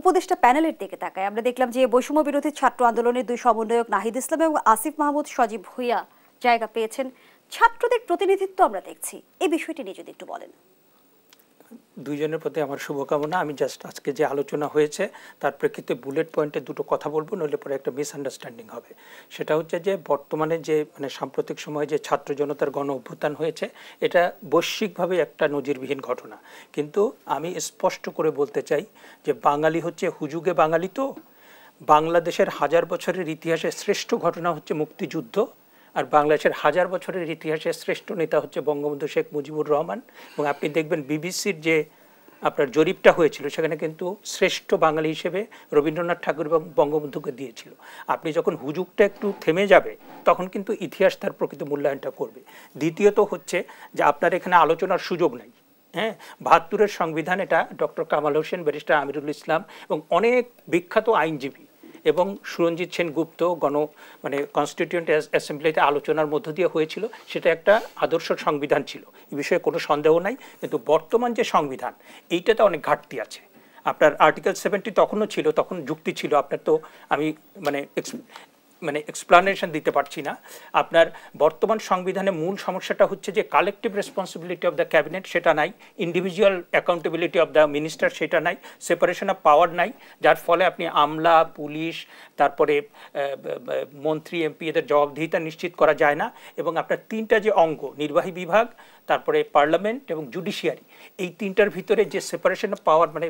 উপদেষ্টা প্যানেলের দিকে তাকায় আমরা দেখলাম যে বৈষম্য বিরোধী ছাত্র আন্দোলনের দুই সমন্বয়ক নাহিদ ইসলাম এবং আসিফ মাহমুদ সজীব ভুইয়া জায়গা পেয়েছেন ছাত্রদের প্রতিনিধিত্ব আমরা দেখছি এই বিষয়টি নিয়ে যদি একটু বলেন দুইজনের প্রতি আমার শুভকামনা আমি জাস্ট আজকে যে আলোচনা হয়েছে তার প্রেক্ষিতে বুলেট পয়েন্টে দুটো কথা বলবো নইলে পরে একটা মিসআন্ডারস্ট্যান্ডিং হবে সেটা হচ্ছে যে বর্তমানে যে মানে সাম্প্রতিক সময়ে যে ছাত্র জনতার গণ অভ্যুত্থান হয়েছে এটা বৈশ্বিকভাবে একটা নজিরবিহীন ঘটনা কিন্তু আমি স্পষ্ট করে বলতে চাই যে বাঙালি হচ্ছে হুজুগে বাঙালি তো বাংলাদেশের হাজার বছরের ইতিহাসে শ্রেষ্ঠ ঘটনা হচ্ছে মুক্তিযুদ্ধ আর বাংলাদেশের হাজার বছরের ইতিহাসে শ্রেষ্ঠ নেতা হচ্ছে বঙ্গবন্ধু শেখ মুজিবুর রহমান এবং আপনি দেখবেন বিবিসির যে আপনার জরিপটা হয়েছিল সেখানে কিন্তু শ্রেষ্ঠ বাঙালি হিসেবে রবীন্দ্রনাথ ঠাকুর এবং বঙ্গবন্ধুকে দিয়েছিল আপনি যখন হুজুগটা একটু থেমে যাবে তখন কিন্তু ইতিহাস তার প্রকৃত মূল্যায়নটা করবে দ্বিতীয়ত হচ্ছে যে আপনার এখানে আলোচনার সুযোগ নাই হ্যাঁ বাহাত্তরের সংবিধান এটা ডক্টর কামাল হোসেন ব্যারিস্টার আমিরুল ইসলাম এবং অনেক বিখ্যাত আইনজীবী এবং সুরঞ্জিত সেনগুপ্ত গণ মানে কনস্টিটিউয়েন্ট অ্যাসেম্বলিতে আলোচনার মধ্য দিয়ে হয়েছিল সেটা একটা আদর্শ সংবিধান ছিল এ বিষয়ে কোনো সন্দেহ নাই কিন্তু বর্তমান যে সংবিধান এইটাতে অনেক ঘাটতি আছে আপনার আর্টিকেল সেভেন্টি তখনও ছিল তখন যুক্তি ছিল আপনার তো আমি মানে মানে এক্সপ্লানেশন দিতে পারছি না আপনার বর্তমান সংবিধানে মূল সমস্যাটা হচ্ছে যে collective responsibility of the cabinet সেটা নাই individual accountability of the minister সেটা নাই সেপারেশন অফ পাওয়ার নাই যার ফলে আপনি আমলা পুলিশ তারপরে মন্ত্রী এমপি এদের জবাবদিহিতা নিশ্চিত করা যায় না এবং আপনার তিনটা যে অঙ্গ নির্বাহী বিভাগ তারপরে পার্লামেন্ট এবং জুডিশিয়ারি এই তিনটার ভিতরে যে সেপারেশন অফ পাওয়ার মানে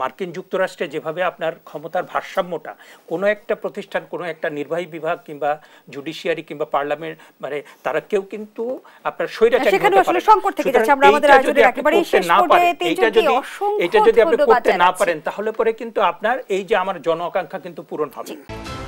মার্কিন যুক্তরাষ্ট্রে যেভাবে আপনার ক্ষমতার ভারসাম্যটা কোনো একটা প্রতিষ্ঠান কোনো একটা নির্বাহী বিভাগ কিংবা জুডিশিয়ারি কিংবা পার্লামেন্ট মানে তারা কেউ কিন্তু আপনার হ্যাঁ, এটা যদি আপনি করতে না পারেন তাহলে পরে কিন্তু আপনার এই যে আমার জন আকাঙ্ক্ষা কিন্তু পূরণ হবে